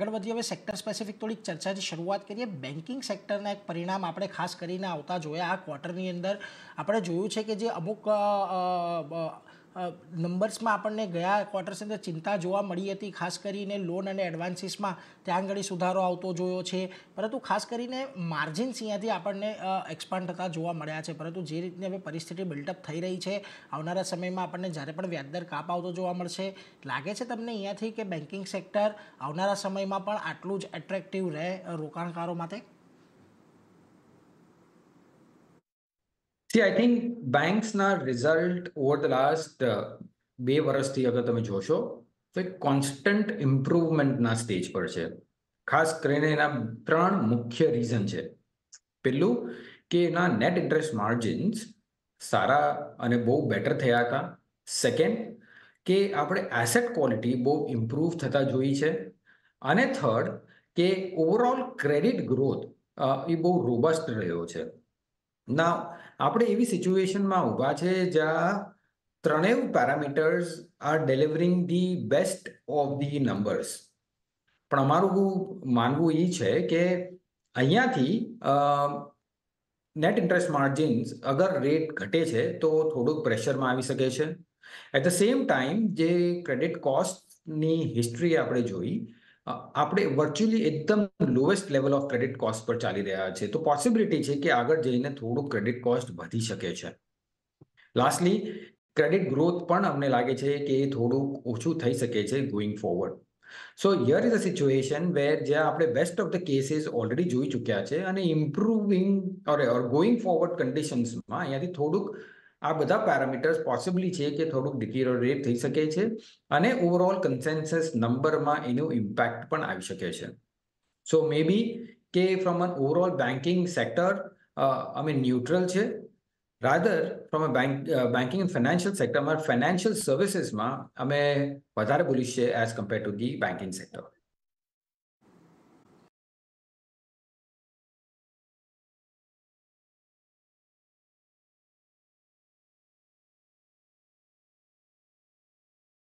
આગળ વધીએ હવે સેક્ટર સ્પેસિફિક થોડીક ચર્ચાની શરૂઆત કરીએ બેન્કિંગ સેક્ટરના એક પરિણામ આપણે ખાસ કરીને આવતા જોયા આ ક્વાર્ટરની અંદર આપણે જોયું છે કે જે અમુક નંબર્સમાં આપણને ગયા ક્વાર્ટર્સની અંદર ચિંતા જોવા મળી હતી ખાસ કરીને લોન અને એડવાન્સીસમાં ત્યાં આગળ સુધારો આવતો જોયો છે પરંતુ ખાસ કરીને માર્જિન્સ અહીંયાથી આપણને એક્સપાન્ડ થતા જોવા મળ્યા છે પરંતુ જે રીતની હવે પરિસ્થિતિ બિલ્ડઅપ થઈ રહી છે આવનારા સમયમાં આપણને જ્યારે પણ વ્યાજદર કાપ આવતો જોવા મળશે લાગે છે તમને અહીંયાથી કે બેન્કિંગ સેક્ટર આવનારા સમયમાં પણ આટલું જ એટ્રેક્ટિવ રહે રોકાણકારો માટે સી આઈ થિંક બેંક્સના રિઝલ્ટ ઓવર ધ લાસ્ટ બે વર્ષથી અગર તમે જોશો તો એક કોન્સ્ટન્ટ ઇમ્પ્રુવમેન્ટના સ્ટેજ પર છે ખાસ કરીને એના ત્રણ મુખ્ય રીઝન છે પેલું કે એના નેટ ઇન્ટરેસ્ટ માર્જિન્સ સારા અને બહુ બેટર થયા હતા સેકન્ડ કે આપણે એસેટ ક્વોલિટી બહુ ઇમ્પ્રૂવ થતા જોઈ છે અને થર્ડ કે ઓવરઓલ ક્રેડિટ ગ્રોથ એ બહુ રોબસ્ટ રહ્યો છે ના આપણે એવી સિચ્યુએશનમાં ઊભા છે જ્યાં ત્રણેય parameters are delivering the best of the numbers પણ અમારું માનવું એ છે કે અહીંયાથી નેટ ઇન્ટરેસ્ટ માર્જિન્સ અગર રેટ ઘટે છે તો થોડુંક પ્રેશરમાં આવી શકે છે એટ ધ સેમ ટાઈમ જે ક્રેડિટ કોસ્ટની હિસ્ટ્રી આપણે જોઈ આપણે વર્ચ્યુઅલી એકદમ lowest level of credit cost પર ચાલી રહ્યા છે તો પોસિબિલિટી છે કે આગળ જઈને થોડું ક્રેડિટ કોસ્ટ વધી શકે છે લાસ્ટલી ક્રેડિટ ગ્રોથ પણ અમને લાગે છે કે એ થોડુંક ઓછું થઈ શકે છે going forward so year is a situation where જ્યાં આપણે best of the cases already જોઈ ચૂક્યા છે અને ઇમ્પ્રુવિંગ ઓર ગોઈંગ ફોરવર્ડ કન્ડિશન્સમાં અહીંયાથી થોડુંક આ બધા પેરામીટર્સ પોસિબલી છે કે થોડુંક ડિટીરોરેટ થઈ શકે છે અને ઓવરઓલ કન્સેન્સસ નંબરમાં એનો ઇમ્પેક્ટ પણ આવી શકે છે સો મેબી કે from an overall banking sector અમે ન્યુટ્રલ છે rather from a bank banking and financial સેક્ટરમાં ફાઇનાન્શિયલ સર્વિસીસમાં અમે વધારે બોલીશ છે as compare to the banking sector